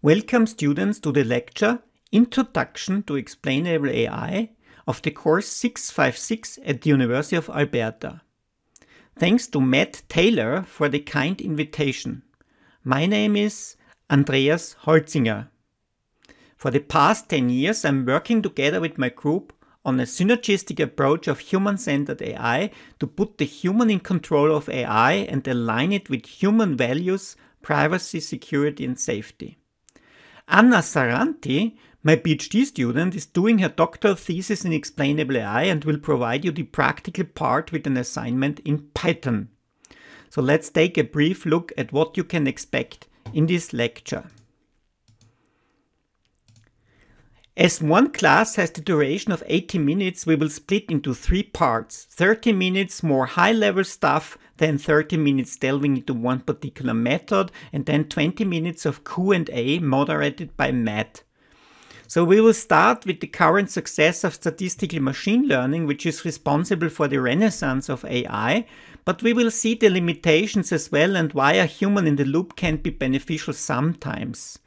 Welcome students to the lecture Introduction to Explainable AI of the course 656 at the University of Alberta. Thanks to Matt Taylor for the kind invitation. My name is Andreas Holzinger. For the past 10 years I'm working together with my group on a synergistic approach of human-centered AI to put the human in control of AI and align it with human values, privacy, security and safety. Anna Saranti, my PhD student, is doing her doctoral thesis in explainable AI and will provide you the practical part with an assignment in Python. So let's take a brief look at what you can expect in this lecture. As one class has the duration of 80 minutes, we will split into three parts. 30 minutes more high-level stuff then 30 minutes delving into one particular method, and then 20 minutes of Q&A moderated by Matt. So we will start with the current success of statistical machine learning, which is responsible for the renaissance of AI, but we will see the limitations as well and why a human in the loop can be beneficial sometimes.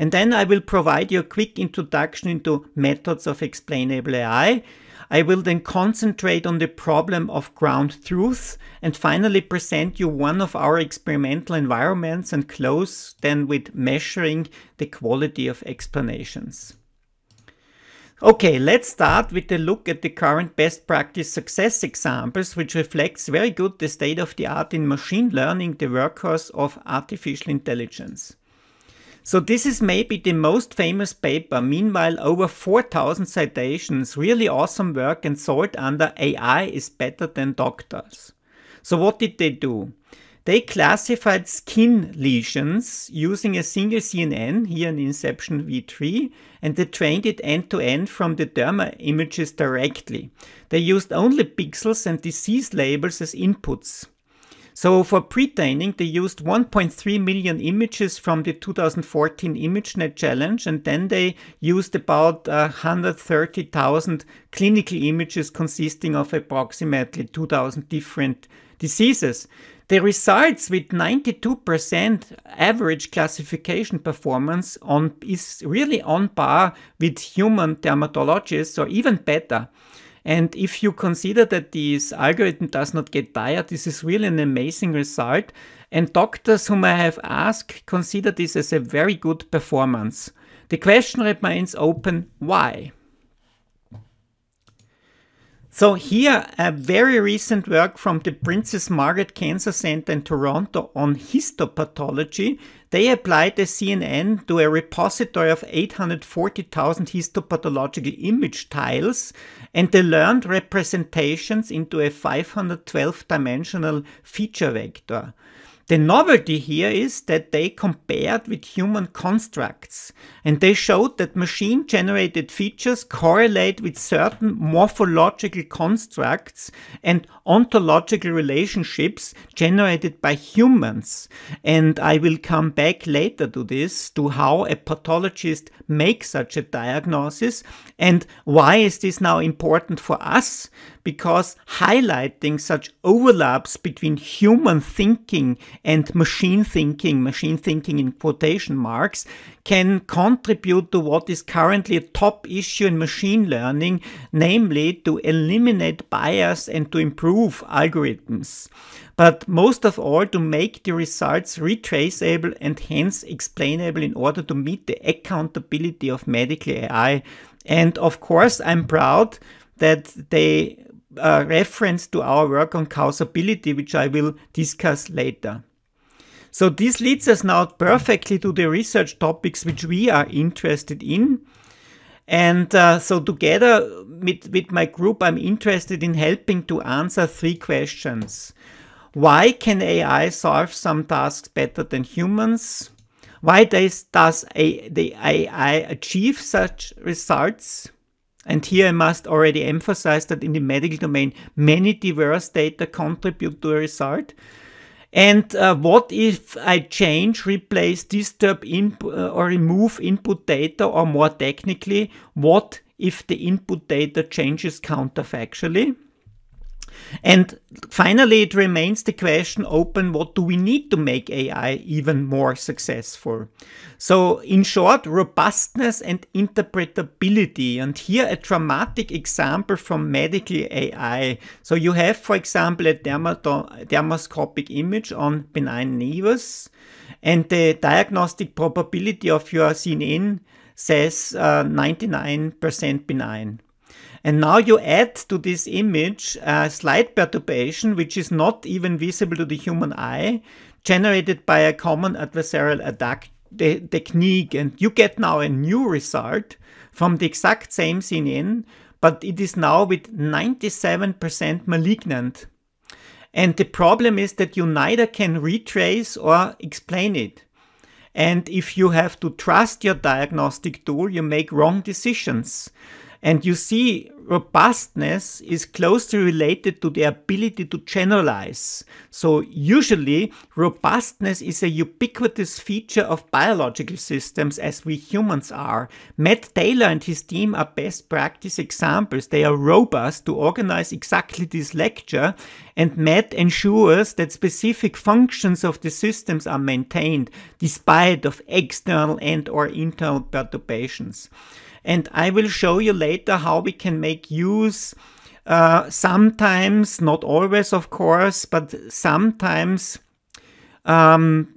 And then I will provide you a quick introduction into methods of explainable AI, I will then concentrate on the problem of ground truth and finally present you one of our experimental environments and close then with measuring the quality of explanations. Okay, let's start with a look at the current best practice success examples, which reflects very good the state of the art in machine learning, the workhorse of artificial intelligence. So this is maybe the most famous paper, meanwhile over 4000 citations, really awesome work and sold under AI is better than doctors. So what did they do? They classified skin lesions using a single CNN, here an Inception V3, and they trained it end to end from the derma images directly. They used only pixels and disease labels as inputs. So for pre-training, they used 1.3 million images from the 2014 ImageNet challenge, and then they used about uh, 130,000 clinical images consisting of approximately 2,000 different diseases. The results with 92% average classification performance on, is really on par with human dermatologists or even better. And if you consider that this algorithm does not get tired, this is really an amazing result. And doctors whom I have asked consider this as a very good performance. The question remains open, why? So here, a very recent work from the Princess Margaret Cancer Center in Toronto on histopathology. They applied the CNN to a repository of 840,000 histopathological image tiles and they learned representations into a 512 dimensional feature vector. The novelty here is that they compared with human constructs and they showed that machine generated features correlate with certain morphological constructs and ontological relationships generated by humans. And I will come back later to this, to how a pathologist makes such a diagnosis and why is this now important for us? because highlighting such overlaps between human thinking and machine thinking, machine thinking in quotation marks, can contribute to what is currently a top issue in machine learning, namely to eliminate bias and to improve algorithms. But most of all, to make the results retraceable and hence explainable in order to meet the accountability of medical AI. And of course, I'm proud that they a reference to our work on causability, which I will discuss later. So this leads us now perfectly to the research topics which we are interested in. And uh, so together with, with my group, I'm interested in helping to answer three questions. Why can AI solve some tasks better than humans? Why does, does a, the AI achieve such results? And here I must already emphasize that in the medical domain, many diverse data contribute to a result. And uh, what if I change, replace, disturb, uh, or remove input data, or more technically, what if the input data changes counterfactually? And finally, it remains the question open what do we need to make AI even more successful? So, in short, robustness and interpretability. And here a dramatic example from medical AI. So, you have, for example, a dermoscopic image on benign nevus, and the diagnostic probability of your CNN says 99% uh, benign. And now you add to this image a slight perturbation, which is not even visible to the human eye, generated by a common adversarial attack technique. And you get now a new result from the exact same CNN, but it is now with 97% malignant. And the problem is that you neither can retrace or explain it. And if you have to trust your diagnostic tool, you make wrong decisions. And you see, robustness is closely related to the ability to generalize. So usually, robustness is a ubiquitous feature of biological systems as we humans are. Matt Taylor and his team are best practice examples. They are robust to organize exactly this lecture and Matt ensures that specific functions of the systems are maintained despite of external and or internal perturbations and I will show you later how we can make use uh, sometimes, not always of course, but sometimes um,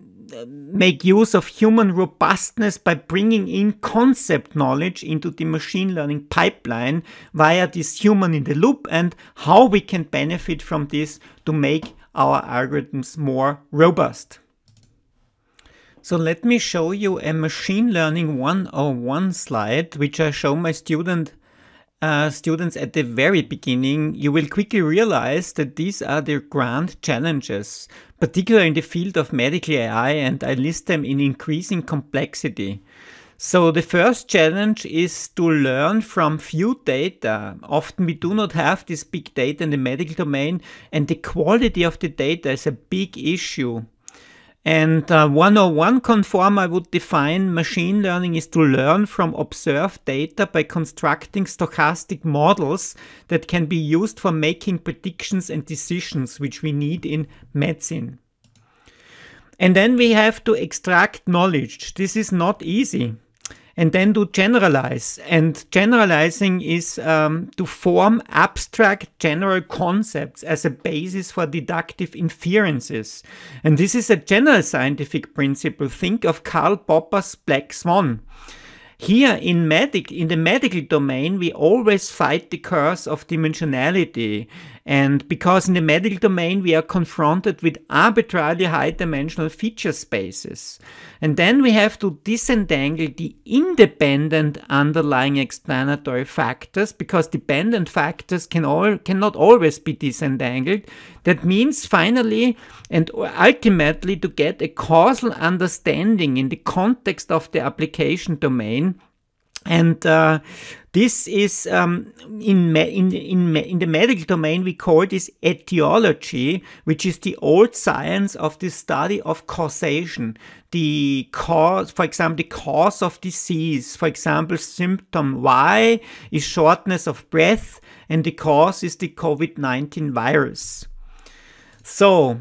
make use of human robustness by bringing in concept knowledge into the machine learning pipeline via this human in the loop and how we can benefit from this to make our algorithms more robust. So let me show you a machine learning 101 slide, which I show my student uh, students at the very beginning, you will quickly realize that these are the grand challenges, particularly in the field of medical AI, and I list them in increasing complexity. So the first challenge is to learn from few data. Often we do not have this big data in the medical domain, and the quality of the data is a big issue. And uh, 101 conform, I would define machine learning is to learn from observed data by constructing stochastic models that can be used for making predictions and decisions, which we need in medicine. And then we have to extract knowledge. This is not easy and then to generalize. And generalizing is um, to form abstract general concepts as a basis for deductive inferences. And this is a general scientific principle. Think of Karl Popper's Black Swan. Here in medic in the medical domain, we always fight the curse of dimensionality. And because in the medical domain we are confronted with arbitrarily high dimensional feature spaces. And then we have to disentangle the independent underlying explanatory factors because dependent factors can all, cannot always be disentangled. That means finally and ultimately to get a causal understanding in the context of the application domain and uh, this is um, in, in, in, in the medical domain, we call this etiology, which is the old science of the study of causation. The cause, for example, the cause of disease, for example, symptom Y is shortness of breath, and the cause is the COVID 19 virus. So,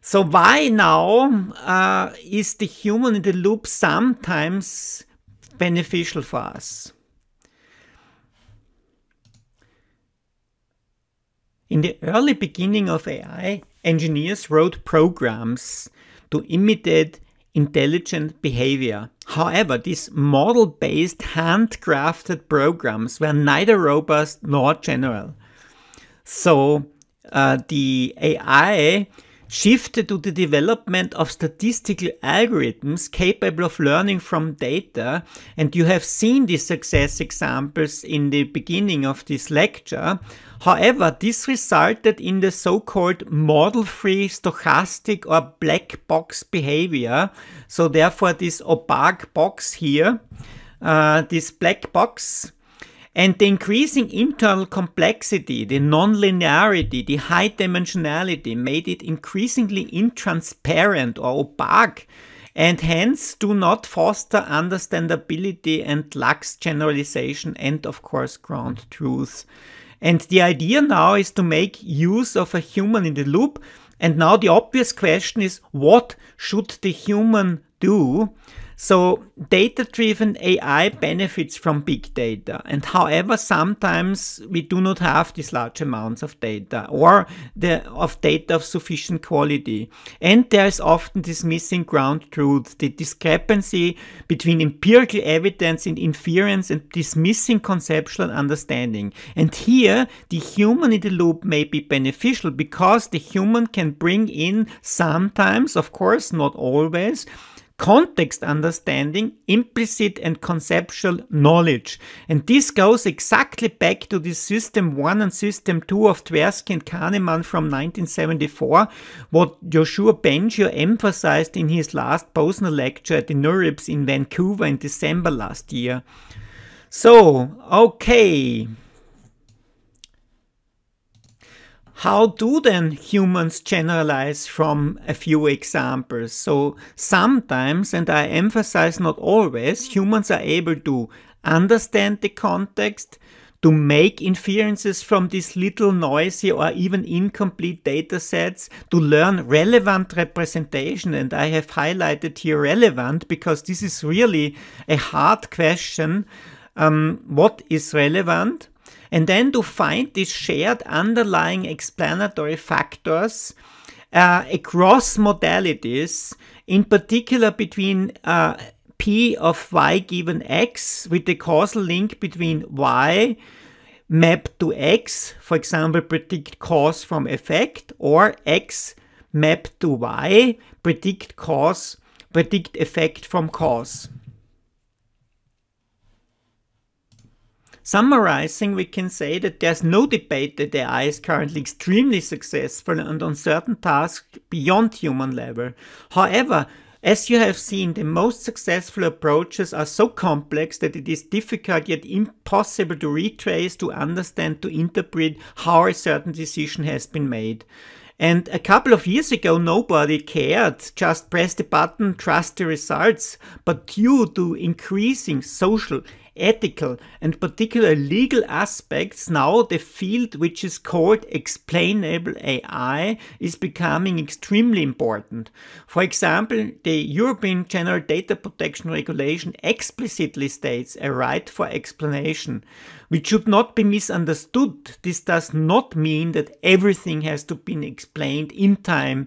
so why now uh, is the human in the loop sometimes beneficial for us? In the early beginning of AI, engineers wrote programs to imitate intelligent behavior. However, these model based, handcrafted programs were neither robust nor general. So uh, the AI shifted to the development of statistical algorithms capable of learning from data. And you have seen these success examples in the beginning of this lecture. However, this resulted in the so-called model-free stochastic or black box behavior. So therefore this opaque box here, uh, this black box and the increasing internal complexity, the nonlinearity, the high dimensionality made it increasingly intransparent or opaque and hence do not foster understandability and lax generalization and of course ground truth. And the idea now is to make use of a human in the loop. And now the obvious question is what should the human do? So data-driven AI benefits from big data. And however, sometimes we do not have these large amounts of data or the, of data of sufficient quality. And there is often this missing ground truth, the discrepancy between empirical evidence and inference and this missing conceptual understanding. And here, the human in the loop may be beneficial because the human can bring in sometimes, of course, not always, context understanding, implicit and conceptual knowledge. And this goes exactly back to the System 1 and System 2 of Tversky and Kahneman from 1974, what Joshua Bengio emphasized in his last Posner lecture at the NeurIPS in Vancouver in December last year. So, okay. How do then humans generalize from a few examples? So sometimes, and I emphasize not always, humans are able to understand the context, to make inferences from these little noisy or even incomplete data sets, to learn relevant representation. And I have highlighted here relevant because this is really a hard question. Um, what is relevant? and then to find these shared underlying explanatory factors uh, across modalities, in particular between uh, P of y given x with the causal link between y mapped to x, for example, predict cause from effect, or x mapped to y, predict cause, predict effect from cause. Summarizing, we can say that there's no debate that AI is currently extremely successful and on certain tasks beyond human level. However, as you have seen, the most successful approaches are so complex that it is difficult yet impossible to retrace, to understand, to interpret how a certain decision has been made. And a couple of years ago, nobody cared. Just press the button, trust the results. But due to increasing social ethical and particular legal aspects, now the field which is called explainable AI is becoming extremely important. For example, the European General Data Protection Regulation explicitly states a right for explanation, which should not be misunderstood. This does not mean that everything has to be explained in time.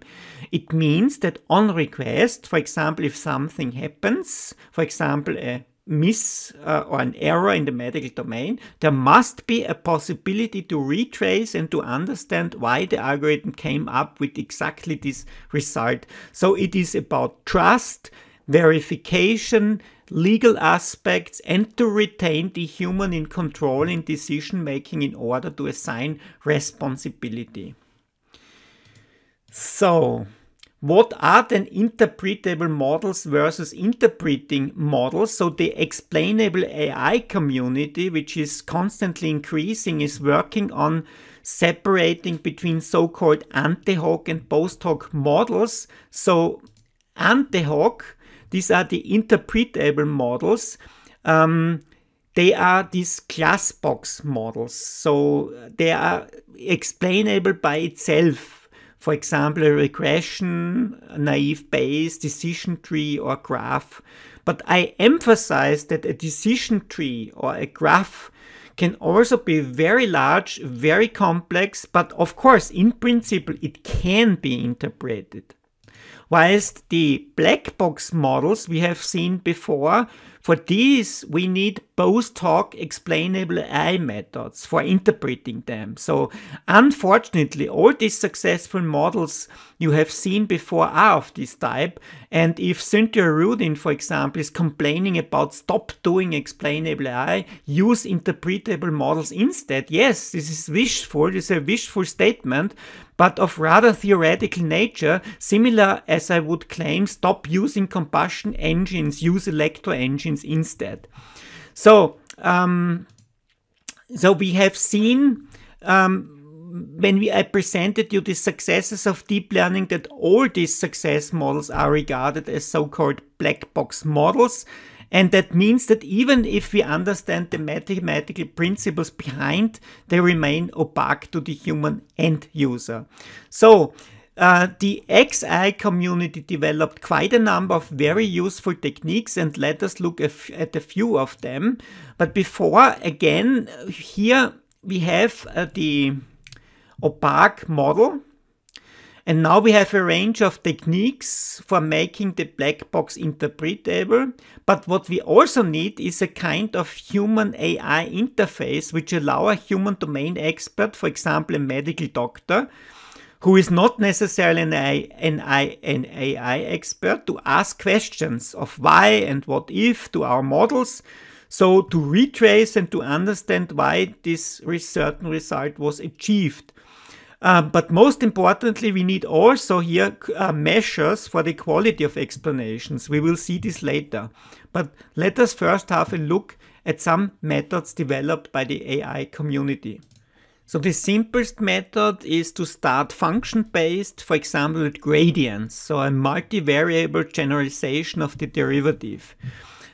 It means that on request, for example, if something happens, for example, a miss uh, or an error in the medical domain, there must be a possibility to retrace and to understand why the algorithm came up with exactly this result. So it is about trust, verification, legal aspects, and to retain the human in control in decision making in order to assign responsibility. So, what are then interpretable models versus interpreting models? So the explainable AI community, which is constantly increasing, is working on separating between so-called anti-hoc and post-hoc models. So anti-hoc, these are the interpretable models. Um, they are these class box models. So they are explainable by itself for example, a regression, a naive Bayes, decision tree, or graph. But I emphasize that a decision tree or a graph can also be very large, very complex, but of course, in principle, it can be interpreted. Whilst the black box models we have seen before, for these we need both talk explainable AI methods for interpreting them. So unfortunately, all these successful models you have seen before are of this type. And if Cynthia Rudin, for example, is complaining about stop doing explainable AI, use interpretable models instead, yes, this is wishful, this is a wishful statement, but of rather theoretical nature, similar as I would claim, stop using combustion engines, use electro engines instead. So, um, so we have seen um, when we, I presented you the successes of deep learning that all these success models are regarded as so-called black box models. And that means that even if we understand the mathematical principles behind, they remain opaque to the human end user. So uh, the XI community developed quite a number of very useful techniques, and let us look at a few of them. But before, again, here we have uh, the opaque model. And now we have a range of techniques for making the black box interpretable. But what we also need is a kind of human AI interface which allow a human domain expert, for example a medical doctor, who is not necessarily an AI, an, AI, an AI expert to ask questions of why and what if to our models. So to retrace and to understand why this certain result was achieved. Uh, but most importantly, we need also here uh, measures for the quality of explanations. We will see this later. But let us first have a look at some methods developed by the AI community. So the simplest method is to start function-based, for example with gradients, so a multivariable generalization of the derivative.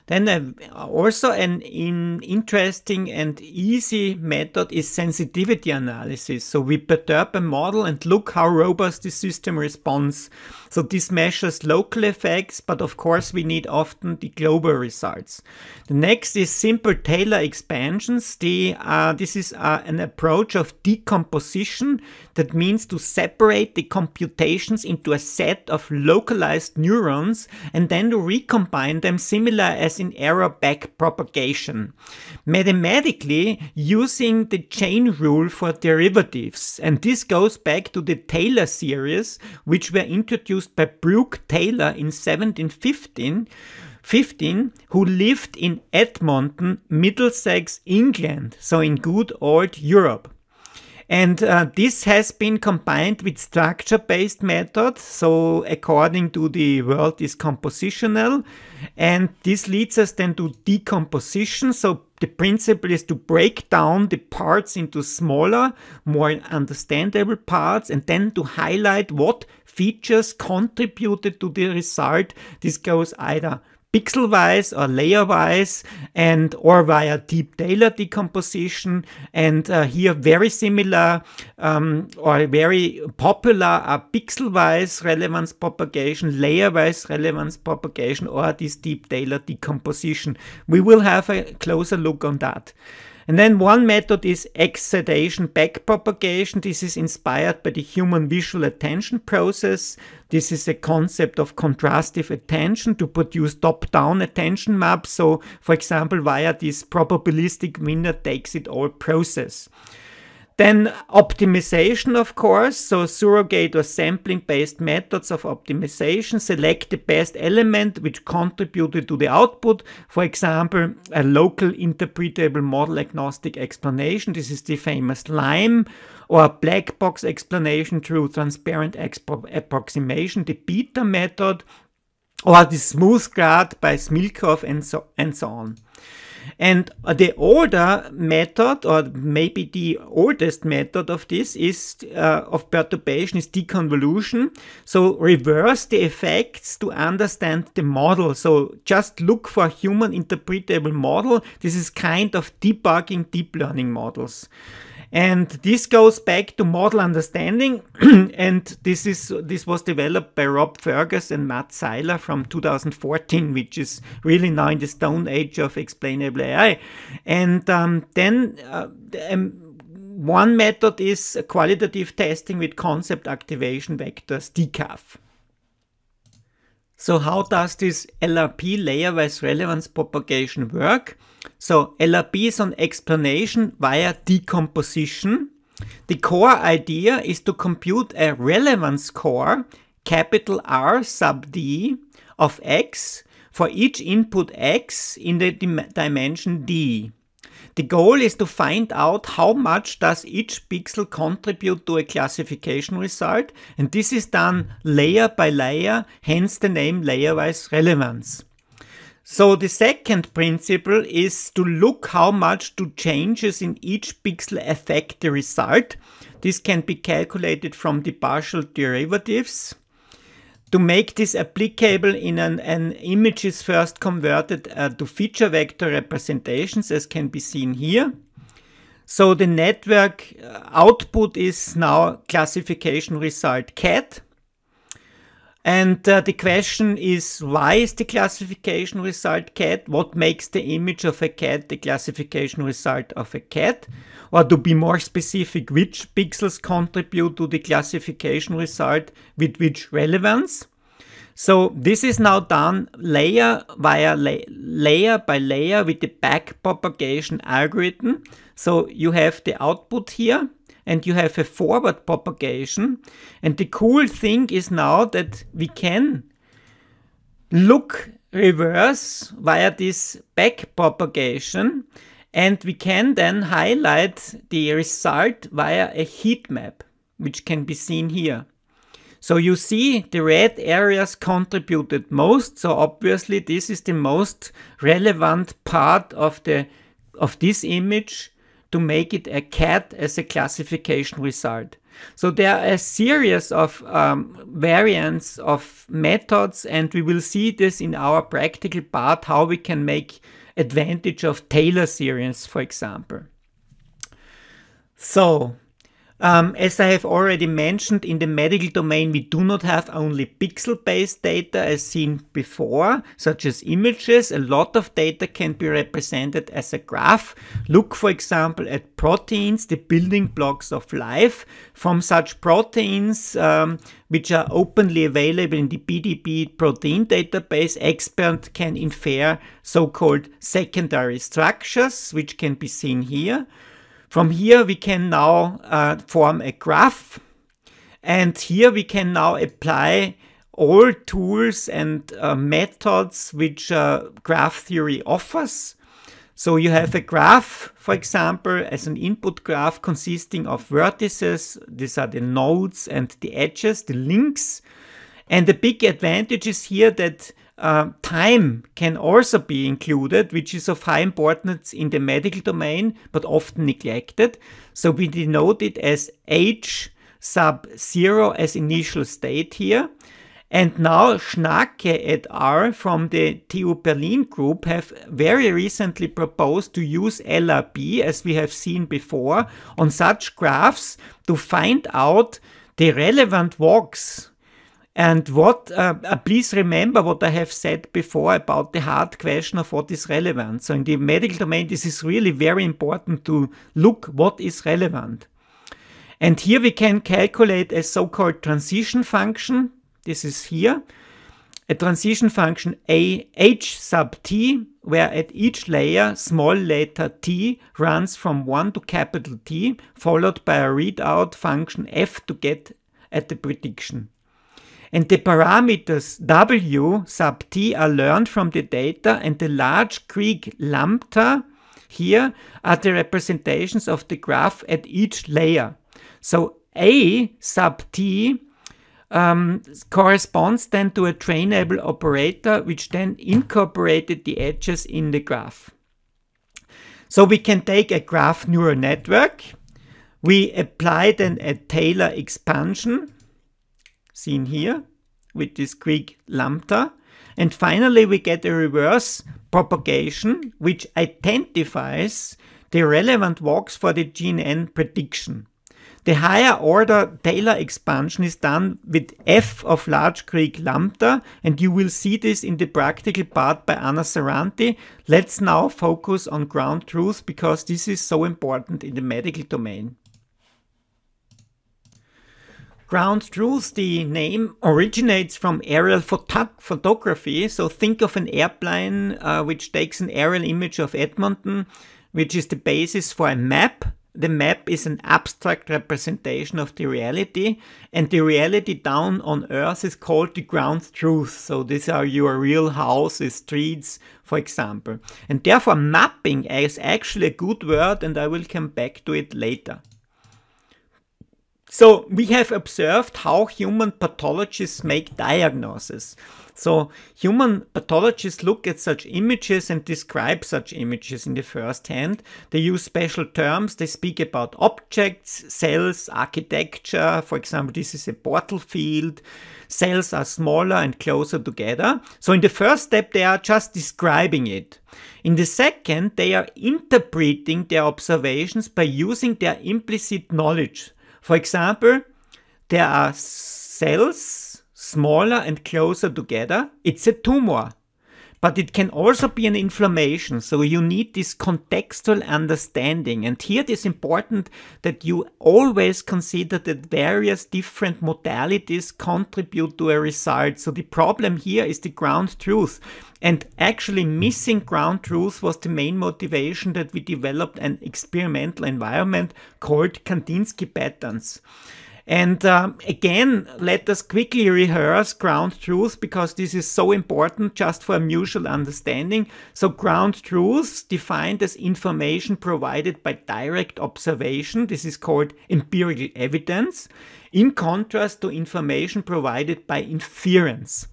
Then also an in interesting and easy method is sensitivity analysis. So we perturb a model and look how robust the system responds so this measures local effects, but of course we need often the global results. The next is simple Taylor expansions. The, uh, this is uh, an approach of decomposition that means to separate the computations into a set of localized neurons and then to recombine them similar as in error back propagation. Mathematically, using the chain rule for derivatives. And this goes back to the Taylor series, which were introduced by Brooke Taylor in 1715, 15, who lived in Edmonton, Middlesex, England, so in good old Europe. And uh, this has been combined with structure-based methods, so according to the world is compositional. And this leads us then to decomposition. So the principle is to break down the parts into smaller, more understandable parts, and then to highlight what features contributed to the result. This goes either pixel-wise or layer-wise and or via deep Taylor decomposition. And uh, here very similar um, or very popular are pixel-wise relevance propagation, layer-wise relevance propagation, or this deep Taylor decomposition. We will have a closer look on that. And then one method is excitation backpropagation. This is inspired by the human visual attention process. This is a concept of contrastive attention to produce top-down attention maps. So, for example, via this probabilistic winner takes it all process. Then optimization, of course, so surrogate or sampling-based methods of optimization. Select the best element which contributed to the output. For example, a local interpretable model-agnostic explanation. This is the famous LIME. Or a black box explanation through transparent approximation, the beta method. Or the smooth grad by Smilkov and so, and so on. And the older method, or maybe the oldest method of this is uh, of perturbation is deconvolution. So reverse the effects to understand the model. So just look for human interpretable model. This is kind of debugging deep learning models. And this goes back to model understanding. and this is this was developed by Rob Fergus and Matt Seiler from 2014, which is really now in the stone age of explainable AI. And um, then uh, um, one method is qualitative testing with concept activation vectors, DCAF. So how does this LRP layer-wise relevance propagation work? So LRP is an explanation via decomposition. The core idea is to compute a relevance score, capital R sub d, of x for each input x in the dim dimension d. The goal is to find out how much does each pixel contribute to a classification result and this is done layer by layer, hence the name layerwise relevance. So the second principle is to look how much do changes in each pixel affect the result. This can be calculated from the partial derivatives to make this applicable in an, an images first converted uh, to feature vector representations as can be seen here. So the network uh, output is now classification result cat. And uh, the question is, why is the classification result cat? What makes the image of a cat the classification result of a cat? Mm -hmm. Or to be more specific, which pixels contribute to the classification result with which relevance. So this is now done layer via la layer by layer with the back propagation algorithm. So you have the output here and you have a forward propagation. And the cool thing is now that we can look reverse via this back propagation and we can then highlight the result via a heat map, which can be seen here. So you see the red areas contributed most. So obviously this is the most relevant part of, the, of this image to make it a cat as a classification result. So there are a series of um, variants of methods and we will see this in our practical part how we can make advantage of Taylor series, for example. So um, as I have already mentioned, in the medical domain, we do not have only pixel-based data as seen before, such as images. A lot of data can be represented as a graph. Look, for example, at proteins, the building blocks of life. From such proteins, um, which are openly available in the PDB protein database, expert can infer so-called secondary structures, which can be seen here. From here we can now uh, form a graph and here we can now apply all tools and uh, methods which uh, graph theory offers. So you have a graph, for example, as an input graph consisting of vertices. These are the nodes and the edges, the links. And the big advantage is here that uh, time can also be included, which is of high importance in the medical domain, but often neglected. So we denote it as H sub zero as initial state here. And now Schnacke et al. from the TU Berlin group have very recently proposed to use LRB, as we have seen before, on such graphs to find out the relevant walks and what, uh, uh, please remember what I have said before about the hard question of what is relevant. So in the medical domain, this is really very important to look what is relevant. And here we can calculate a so-called transition function. This is here. A transition function a h sub t, where at each layer, small letter t runs from 1 to capital T, followed by a readout function f to get at the prediction. And the parameters W sub t are learned from the data and the large Greek lambda here are the representations of the graph at each layer. So A sub t um, corresponds then to a trainable operator which then incorporated the edges in the graph. So we can take a graph neural network, we apply then a Taylor expansion seen here with this quick lambda. And finally, we get a reverse propagation, which identifies the relevant walks for the GNN prediction. The higher order Taylor expansion is done with f of large Greek lambda, and you will see this in the practical part by Anna Saranti. Let's now focus on ground truth because this is so important in the medical domain ground truth, the name originates from aerial photography. So think of an airplane uh, which takes an aerial image of Edmonton, which is the basis for a map. The map is an abstract representation of the reality, and the reality down on Earth is called the ground truth. So these are your real houses, streets, for example. And therefore, mapping is actually a good word, and I will come back to it later. So we have observed how human pathologists make diagnoses. So human pathologists look at such images and describe such images in the first hand. They use special terms. They speak about objects, cells, architecture. For example, this is a portal field. Cells are smaller and closer together. So in the first step, they are just describing it. In the second, they are interpreting their observations by using their implicit knowledge. For example, there are cells smaller and closer together. It's a tumor but it can also be an inflammation. So you need this contextual understanding. And here it is important that you always consider that various different modalities contribute to a result. So the problem here is the ground truth. And actually missing ground truth was the main motivation that we developed an experimental environment called Kandinsky patterns. And um, again, let us quickly rehearse ground truth because this is so important just for mutual understanding. So ground truths defined as information provided by direct observation. This is called empirical evidence in contrast to information provided by inference.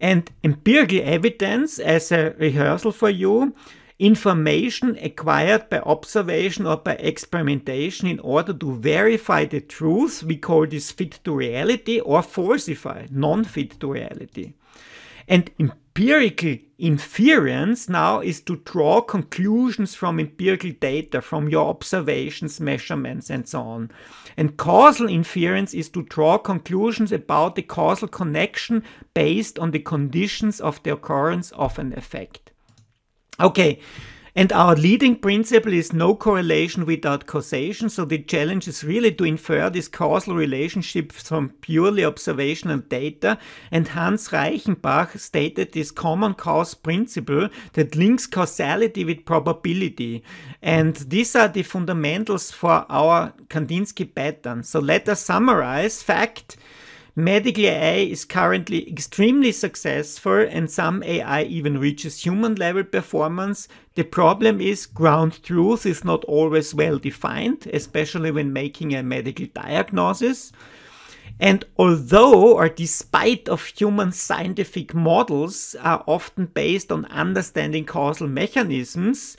And empirical evidence as a rehearsal for you information acquired by observation or by experimentation in order to verify the truth. We call this fit to reality or falsify, non fit to reality. And empirical inference now is to draw conclusions from empirical data, from your observations, measurements, and so on. And causal inference is to draw conclusions about the causal connection based on the conditions of the occurrence of an effect. Okay. And our leading principle is no correlation without causation. So the challenge is really to infer this causal relationship from purely observational data. And Hans Reichenbach stated this common cause principle that links causality with probability. And these are the fundamentals for our Kandinsky pattern. So let us summarize fact. Medical AI is currently extremely successful and some AI even reaches human level performance. The problem is ground truth is not always well defined, especially when making a medical diagnosis. And although or despite of human scientific models are often based on understanding causal mechanisms,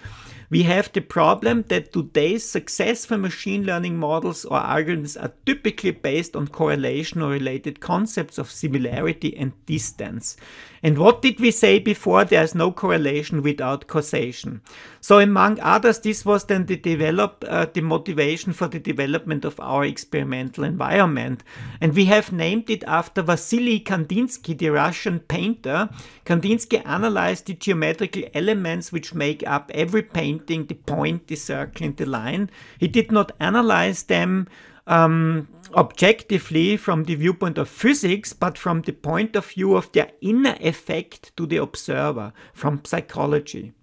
we have the problem that today's successful machine learning models or algorithms are typically based on correlation or related concepts of similarity and distance. And what did we say before? There's no correlation without causation. So among others, this was then the develop, uh, the motivation for the development of our experimental environment. And we have named it after Vasily Kandinsky, the Russian painter. Kandinsky analyzed the geometrical elements which make up every painting pointing, the point, the circle, and the line. He did not analyze them um, objectively from the viewpoint of physics, but from the point of view of their inner effect to the observer, from psychology.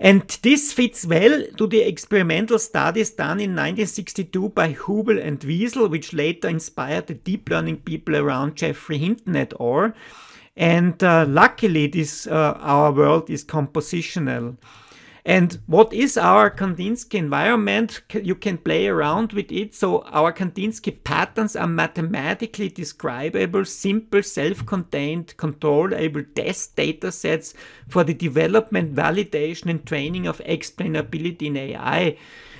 And this fits well to the experimental studies done in 1962 by Hubel and Wiesel, which later inspired the deep learning people around Jeffrey Hinton et al. And uh, luckily, this uh, our world is compositional. And what is our Kandinsky environment? You can play around with it. So our Kandinsky patterns are mathematically describable, simple, self-contained, controllable test data sets for the development, validation, and training of explainability in AI.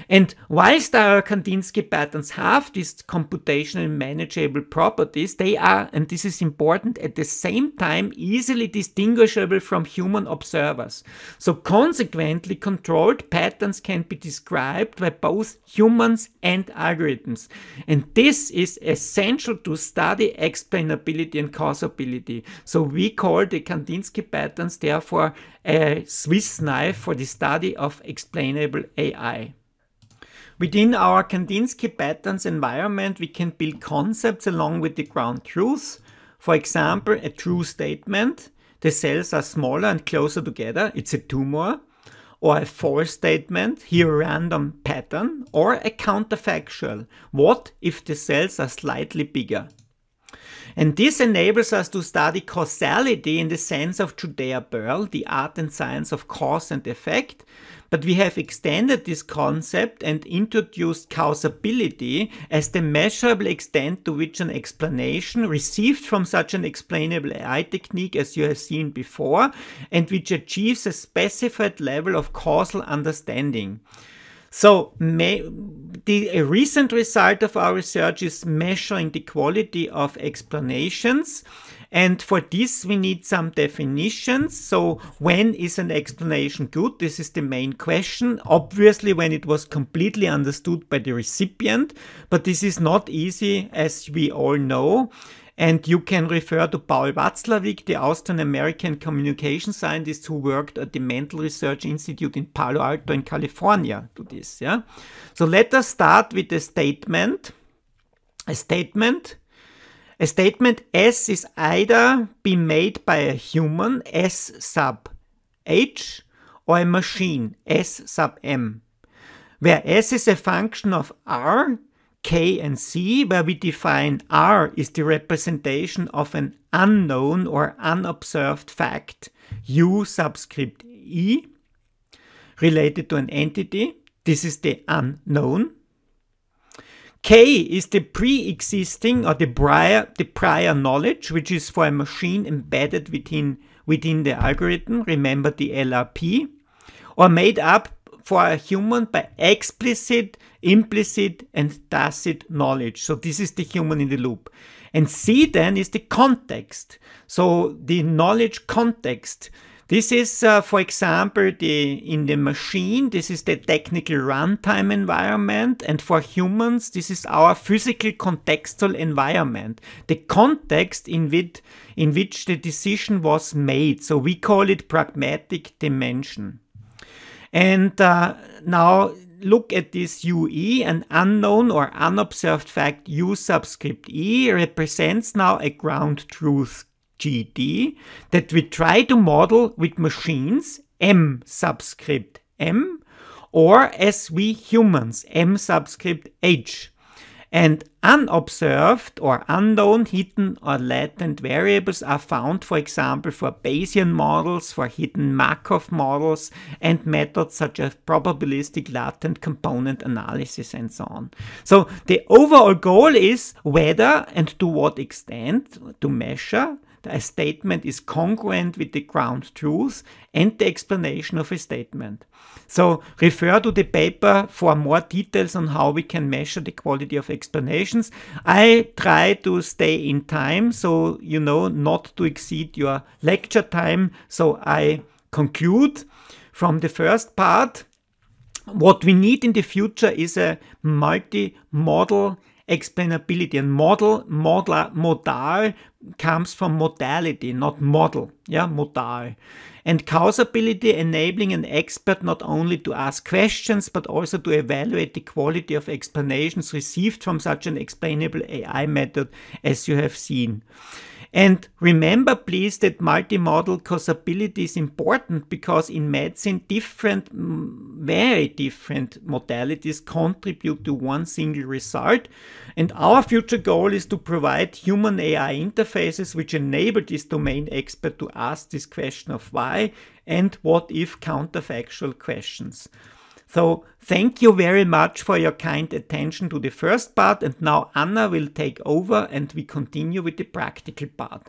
And whilst our Kandinsky patterns have these computational manageable properties, they are, and this is important, at the same time easily distinguishable from human observers. So consequently, controlled patterns can be described by both humans and algorithms. And this is essential to study explainability and causability. So we call the Kandinsky patterns therefore a Swiss knife for the study of explainable AI. Within our Kandinsky patterns environment, we can build concepts along with the ground truth. For example, a true statement, the cells are smaller and closer together, it's a tumor. Or a false statement, here a random pattern. Or a counterfactual, what if the cells are slightly bigger? And this enables us to study causality in the sense of Judea Pearl, the art and science of cause and effect, but we have extended this concept and introduced causability as the measurable extent to which an explanation received from such an explainable AI technique as you have seen before and which achieves a specified level of causal understanding. So the, a recent result of our research is measuring the quality of explanations and for this, we need some definitions. So when is an explanation good? This is the main question. Obviously, when it was completely understood by the recipient, but this is not easy as we all know. And you can refer to Paul Watzlawick, the Austrian American communication scientist who worked at the Mental Research Institute in Palo Alto in California to this. Yeah. So let us start with a statement. A statement a statement S is either be made by a human S sub H or a machine S sub M, where S is a function of R, K and C, where we define R is the representation of an unknown or unobserved fact, U subscript E, related to an entity. This is the unknown. K is the pre-existing or the prior, the prior knowledge, which is for a machine embedded within, within the algorithm, remember the LRP, or made up for a human by explicit, implicit, and tacit knowledge. So this is the human in the loop. And C then is the context. So the knowledge context this is, uh, for example, the in the machine, this is the technical runtime environment. And for humans, this is our physical contextual environment, the context in, which, in which the decision was made. So we call it pragmatic dimension. And uh, now look at this UE, an unknown or unobserved fact U subscript E represents now a ground truth GD that we try to model with machines M subscript M or as we humans M subscript H. And unobserved or unknown hidden or latent variables are found, for example, for Bayesian models, for hidden Markov models, and methods such as probabilistic latent component analysis and so on. So the overall goal is whether and to what extent to measure a statement is congruent with the ground truth and the explanation of a statement. So refer to the paper for more details on how we can measure the quality of explanations. I try to stay in time, so you know not to exceed your lecture time. So I conclude from the first part. What we need in the future is a multi-model explainability and model, model, modal comes from modality, not model, yeah, modal. And causability enabling an expert not only to ask questions but also to evaluate the quality of explanations received from such an explainable AI method as you have seen. And remember, please, that multimodal causability is important because in medicine, different, very different modalities contribute to one single result. And our future goal is to provide human AI interfaces which enable this domain expert to ask this question of why and what if counterfactual questions. So thank you very much for your kind attention to the first part and now Anna will take over and we continue with the practical part.